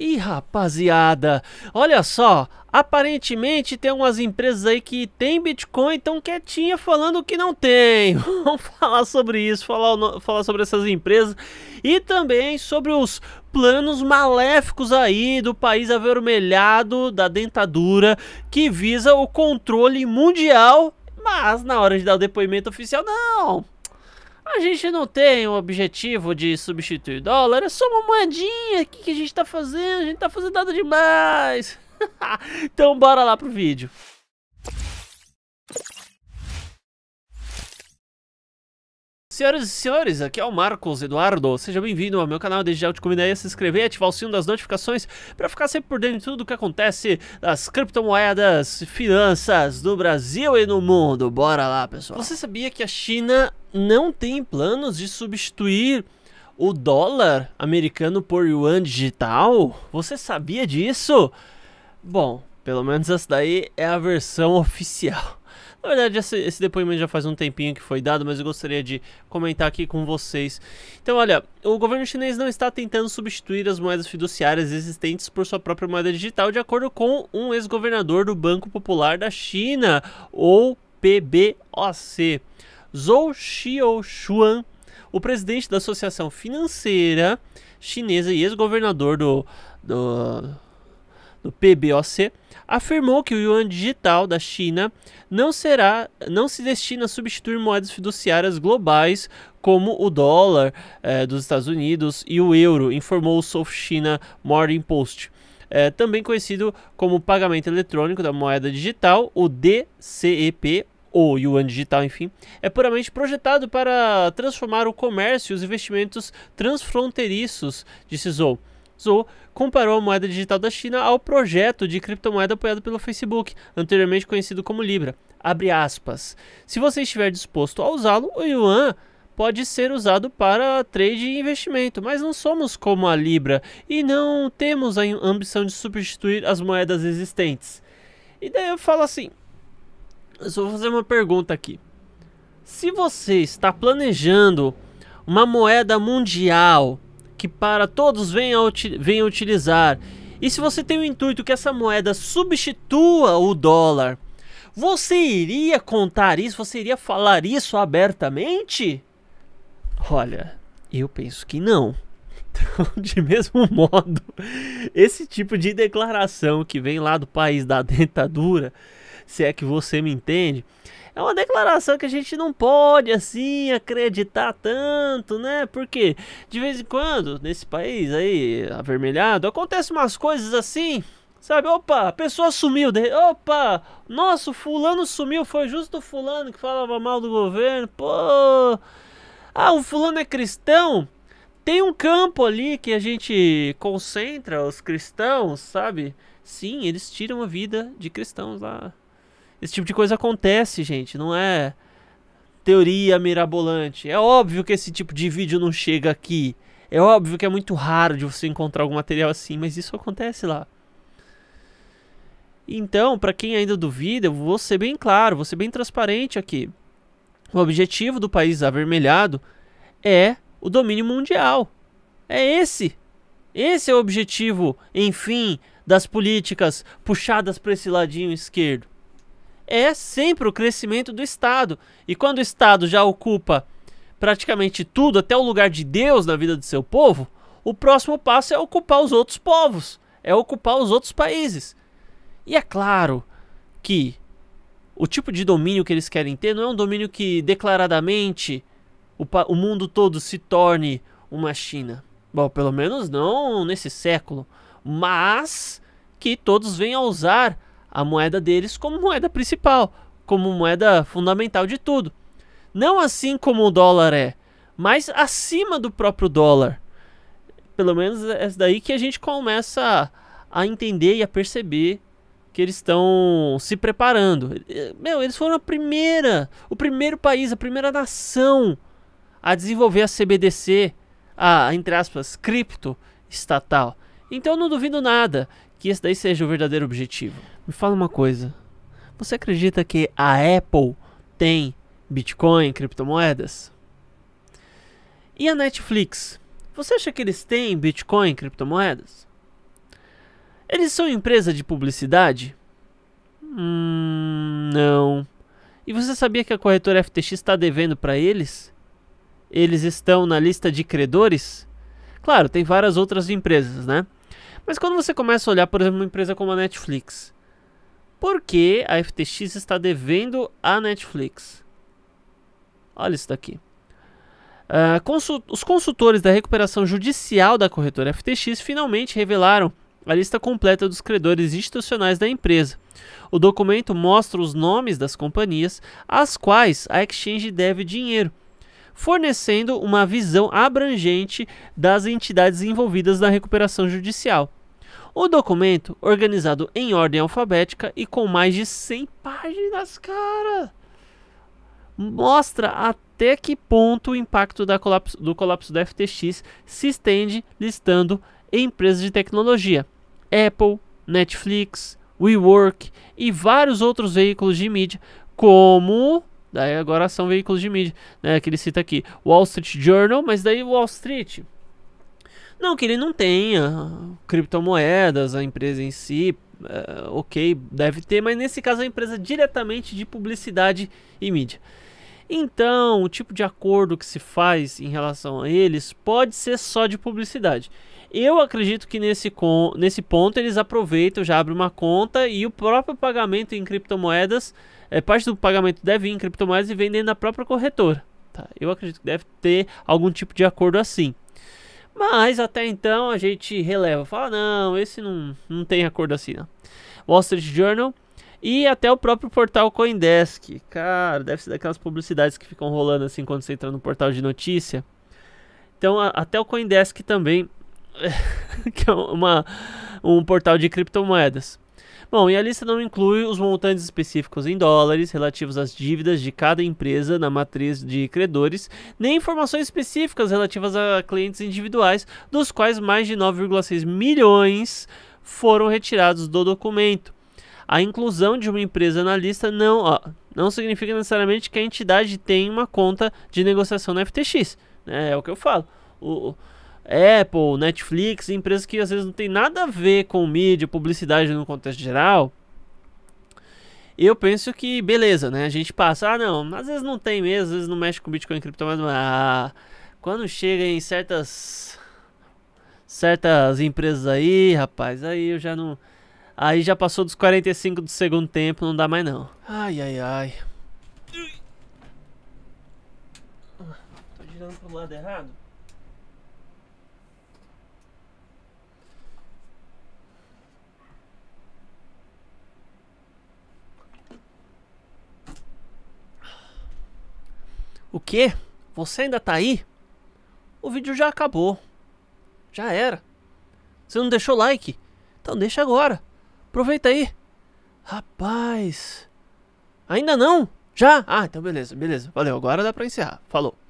E rapaziada, olha só, aparentemente tem umas empresas aí que tem Bitcoin tão quietinha falando que não tem. Vamos falar sobre isso, falar, falar sobre essas empresas e também sobre os planos maléficos aí do país avermelhado da dentadura que visa o controle mundial. Mas na hora de dar o depoimento oficial, não, a gente não tem o objetivo de substituir dólar, é só uma moedinha. O que, que a gente tá fazendo? A gente tá fazendo nada demais. então bora lá pro vídeo. Senhoras e senhores, aqui é o Marcos Eduardo. Seja bem-vindo ao meu canal. Desde já eu te convidei a se inscrever, ativar o sino das notificações para ficar sempre por dentro de tudo o que acontece das criptomoedas, finanças do Brasil e no mundo. Bora lá, pessoal. Você sabia que a China não tem planos de substituir o dólar americano por yuan digital? Você sabia disso? Bom, pelo menos essa daí é a versão oficial. Na verdade, esse, esse, depoimento já faz um tempinho que foi dado, mas eu gostaria de comentar aqui com vocês. Então, olha, o governo chinês não está tentando substituir as moedas fiduciárias existentes por sua própria moeda digital, de acordo com um ex-governador do Banco Popular da China, ou PBOC, Zhou Xiaoshuan, o presidente da Associação Financeira Chinesa e ex-governador do, do do PBOC, afirmou que o yuan digital da China não será, não se destina a substituir moedas fiduciárias globais como o dólar eh, dos Estados Unidos e o euro, informou o South China Morning Post. Eh, também conhecido como pagamento eletrônico da moeda digital, o DCEP ou yuan digital, enfim, é puramente projetado para transformar o comércio e os investimentos transfronteiriços, disse Zou. Zhou comparou a moeda digital da China ao projeto de criptomoeda apoiado pelo Facebook, anteriormente conhecido como Libra. Abre aspas. Se você estiver disposto a usá-lo, o Yuan pode ser usado para trade e investimento, mas não somos como a Libra e não temos a ambição de substituir as moedas existentes. E daí eu falo assim: eu só vou fazer uma pergunta aqui. Se você está planejando uma moeda mundial que para todos venham, utilizar. E se você tem o intuito que essa moeda substitua o dólar, você iria contar isso? Você iria falar isso abertamente? Olha, eu penso que não. Então, de mesmo modo, esse tipo de declaração que vem lá do país da dentadura, se é que você me entende, é uma declaração que a gente não pode assim acreditar tanto, né? Porque de vez em quando, nesse país aí avermelhado, acontece umas coisas assim Sabe, opa, a pessoa sumiu, de... opa, nosso fulano sumiu, foi justo o fulano que falava mal do governo, pô. Ah, o fulano é cristão? Tem um campo ali que a gente concentra os cristãos, sabe? Sim, eles tiram a vida de cristãos lá. Esse tipo de coisa acontece, gente. Não é teoria mirabolante. É óbvio que esse tipo de vídeo não chega aqui. É óbvio que é muito raro de você encontrar algum material assim, mas isso acontece lá. Então, para quem ainda duvida, eu vou ser bem claro, vou ser bem transparente aqui. O objetivo do país avermelhado é o domínio mundial. É esse. Esse é o objetivo, enfim, das políticas puxadas para esse ladinho esquerdo é sempre o crescimento do Estado. E quando o Estado já ocupa praticamente tudo, até o lugar de Deus na vida do seu povo, o próximo passo é ocupar os outros povos, é ocupar os outros países. E é claro que o tipo de domínio que eles querem ter não é um domínio que declaradamente o, o mundo todo se torne uma China. Bom, pelo menos não nesse século, mas que todos venham a usar a moeda deles como moeda principal, como moeda fundamental de tudo. Não assim como o dólar é, mas acima do próprio dólar. Pelo menos é daí que a gente começa a, entender e a perceber que eles estão se preparando. Meu, eles foram a primeira, o primeiro país, a primeira nação a desenvolver a CBDC, a entre aspas, cripto estatal. Então não duvido nada que esse daí seja o verdadeiro objetivo. Me fala uma coisa. Você acredita que a Apple tem Bitcoin, criptomoedas? E a Netflix? Você acha que eles têm Bitcoin, criptomoedas? Eles são empresa de publicidade? Hum, não. E você sabia que a corretora FTX está devendo para eles? Eles estão na lista de credores? Claro, tem várias outras empresas, né? Mas quando você começa a olhar, por exemplo, uma empresa como a Netflix, porque a FTX está devendo à Netflix. Olha isso daqui. Uh, ah, consult os consultores da recuperação judicial da corretora FTX finalmente revelaram a lista completa dos credores institucionais da empresa. O documento mostra os nomes das companhias às quais a exchange deve dinheiro, fornecendo uma visão abrangente das entidades envolvidas na recuperação judicial. O documento, organizado em ordem alfabética e com mais de 100 páginas, cara, mostra até que ponto o impacto colapso, do colapso da FTX se estende listando empresas de tecnologia. Apple, Netflix, WeWork e vários outros veículos de mídia, como Daí agora são veículos de mídia, né? Que ele cita aqui. Wall Street Journal, mas daí Wall Street não, que ele não tenha criptomoedas, a empresa em si, uh, ok, deve ter, mas nesse caso é uma empresa diretamente de publicidade e mídia. Então, o tipo de acordo que se faz em relação a eles pode ser só de publicidade. Eu acredito que nesse, com, nesse ponto eles aproveitam, já abrem uma conta e o próprio pagamento em criptomoedas, é, parte do pagamento deve ir em criptomoedas e vem na própria corretora. Tá? Eu acredito que deve ter algum tipo de acordo assim. Mas até então a gente releva, fala, ah, não, esse não, não tem acordo assim, não. Wall Street Journal e até o próprio portal Coindesk. Cara, deve ser daquelas publicidades que ficam rolando assim quando você entra no portal de notícia. Então, a, até o Coindesk também, que é uma, um portal de criptomoedas. Bom, e a lista não inclui os montantes específicos em dólares relativos às dívidas de cada empresa na matriz de credores, nem informações específicas relativas a clientes individuais, dos quais mais de 9,6 milhões foram retirados do documento. A inclusão de uma empresa na lista não, ó, não significa necessariamente que a entidade tem uma conta de negociação na FTX. Né? É o que eu falo. O, Apple, Netflix, empresas que às vezes não tem nada a ver com mídia, publicidade no contexto geral, eu penso que beleza, né? A gente passa, ah não, às vezes não tem mesmo, às vezes não mexe com Bitcoin, criptomoeda, mas ah, quando chega em certas certas empresas aí, rapaz, aí eu já não aí já passou dos 45 do segundo tempo, não dá mais não. Ai ai ai. Tô girando pro lado errado. O que? Você ainda tá aí? O vídeo já acabou. Já era. Você não deixou like? Então deixa agora. Aproveita aí. Rapaz. Ainda não? Já? Ah, então beleza, beleza. Valeu, agora dá pra encerrar. Falou.